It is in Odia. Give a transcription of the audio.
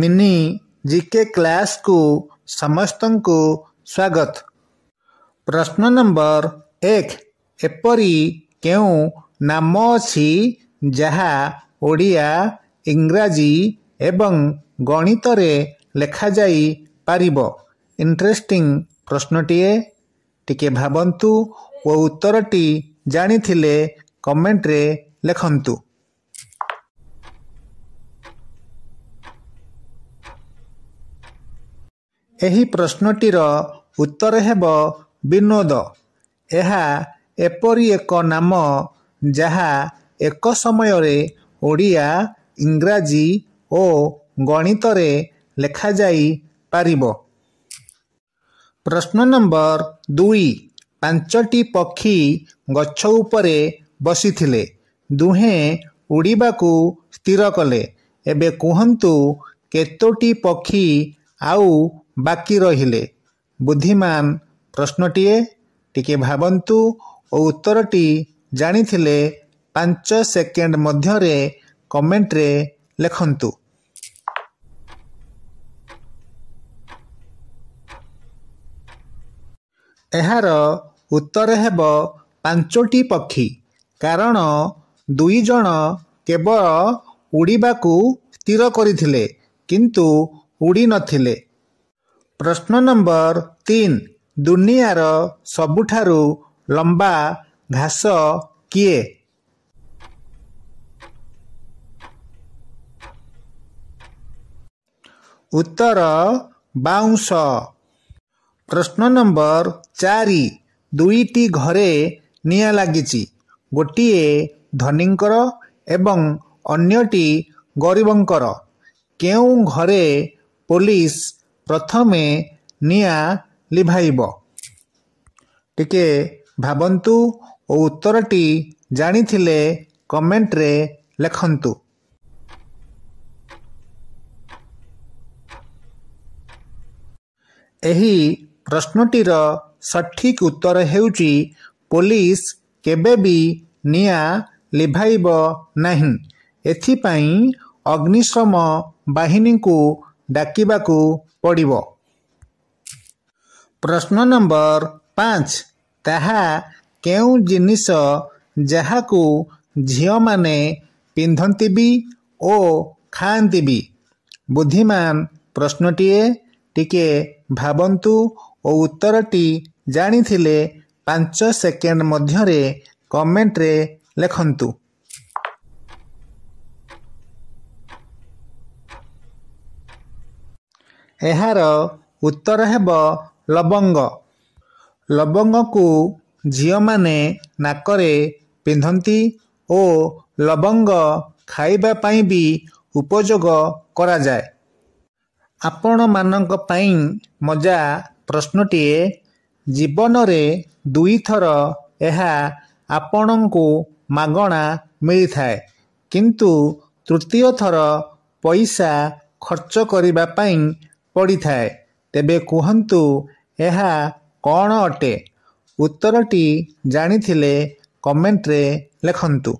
ମିନି ଜିକେ କ୍ଲାସ୍କୁ ସମସ୍ତଙ୍କୁ ସ୍ୱାଗତ ପ୍ରଶ୍ନ ନମ୍ବର ଏକ ଏପରି କେଉଁ ନାମ ଅଛି ଯାହା ଓଡ଼ିଆ ଇଂରାଜୀ ଏବଂ ଗଣିତରେ ଲେଖାଯାଇପାରିବ ଇଣ୍ଟରେଷ୍ଟିଂ ପ୍ରଶ୍ନଟିଏ ଟିକେ ଭାବନ୍ତୁ ଓ ଉତ୍ତରଟି ଜାଣିଥିଲେ କମେଣ୍ଟରେ ଲେଖନ୍ତୁ ଏହି ପ୍ରଶ୍ନଟିର ଉତ୍ତର ହେବ ବିନୋଦ ଏହା ଏପରି ଏକ ନାମ ଯାହା ଏକ ସମୟରେ ଓଡ଼ିଆ ଇଂରାଜୀ ଓ ଗଣିତରେ ଲେଖାଯାଇ ପାରିବ ପ୍ରଶ୍ନ ନମ୍ବର ଦୁଇ ପାଞ୍ଚଟି ପକ୍ଷୀ ଗଛ ଉପରେ ବସିଥିଲେ ଦୁହେଁ ଉଡ଼ିବାକୁ ସ୍ଥିର କଲେ ଏବେ କୁହନ୍ତୁ କେତୋଟି ପକ୍ଷୀ ଆଉ ବାକି ରହିଲେ ବୁଦ୍ଧିମାନ ପ୍ରଶ୍ନଟିଏ ଟିକେ ଭାବନ୍ତୁ ଓ ଉତ୍ତରଟି ଜାଣିଥିଲେ ପାଞ୍ଚ ସେକେଣ୍ଡ ମଧ୍ୟରେ କମେଣ୍ଟରେ ଲେଖନ୍ତୁ ଏହାର ଉତ୍ତର ହେବ ପାଞ୍ଚଟି ପକ୍ଷୀ କାରଣ ଦୁଇ ଜଣ କେବଳ ଉଡ଼ିବାକୁ ସ୍ଥିର କରିଥିଲେ କିନ୍ତୁ ଉଡ଼ିନଥିଲେ ପ୍ରଶ୍ନ ନମ୍ବର ତିନି ଦୁନିଆର ସବୁଠାରୁ ଲମ୍ବା ଘାସ କିଏ ଉତ୍ତର ବାଉଁଶ ପ୍ରଶ୍ନ ନମ୍ବର ଚାରି ଦୁଇଟି ଘରେ ନିଆଁ ଲାଗିଛି ଗୋଟିଏ ଧନୀଙ୍କର ଏବଂ ଅନ୍ୟଟି ଗରିବଙ୍କର କେଉଁ ଘରେ ପୋଲିସ ପ୍ରଥମେ ନିଆଁ ଲିଭାଇବ ଟିକେ ଭାବନ୍ତୁ ଓ ଉତ୍ତରଟି ଜାଣିଥିଲେ କମେଣ୍ଟରେ ଲେଖନ୍ତୁ ଏହି ପ୍ରଶ୍ନଟିର ସଠିକ ଉତ୍ତର ହେଉଛି ପୋଲିସ କେବେ ବି ନିଆଁ ଲିଭାଇବ ନାହିଁ ଏଥିପାଇଁ ଅଗ୍ନିଶମ ବାହିନୀଙ୍କୁ ଡାକିବାକୁ ପଡ଼ିବ ପ୍ରଶ୍ନ ନମ୍ବର ପାଞ୍ଚ ତାହା କେଉଁ ଜିନିଷ ଯାହାକୁ ଝିଅମାନେ ପିନ୍ଧନ୍ତି ବି ଓ ଖାଆନ୍ତି ବି ବୁଦ୍ଧିମାନ ପ୍ରଶ୍ନଟିଏ ଟିକେ ଭାବନ୍ତୁ ଓ ଉତ୍ତରଟି ଜାଣିଥିଲେ ପାଞ୍ଚ ସେକେଣ୍ଡ ମଧ୍ୟରେ କମେଣ୍ଟରେ ଲେଖନ୍ତୁ ଏହାର ଉତ୍ତର ହେବ ଲବଙ୍ଗ ଲବଙ୍ଗକୁ ଝିଅମାନେ ନାକରେ ପିନ୍ଧନ୍ତି ଓ ଲବଙ୍ଗ ଖାଇବା ପାଇଁ ବି ଉପଯୋଗ କରାଯାଏ ଆପଣମାନଙ୍କ ପାଇଁ ମଜା ପ୍ରଶ୍ନଟିଏ ଜୀବନରେ ଦୁଇଥର ଏହା ଆପଣଙ୍କୁ ମାଗଣା ମିଳିଥାଏ କିନ୍ତୁ ତୃତୀୟ ଥର ପଇସା ଖର୍ଚ୍ଚ କରିବା ପାଇଁ ପଡ଼ିଥାଏ ତେବେ କୁହନ୍ତୁ ଏହା କ'ଣ ଅଟେ ଉତ୍ତରଟି ଜାଣିଥିଲେ କମେଣ୍ଟରେ ଲେଖନ୍ତୁ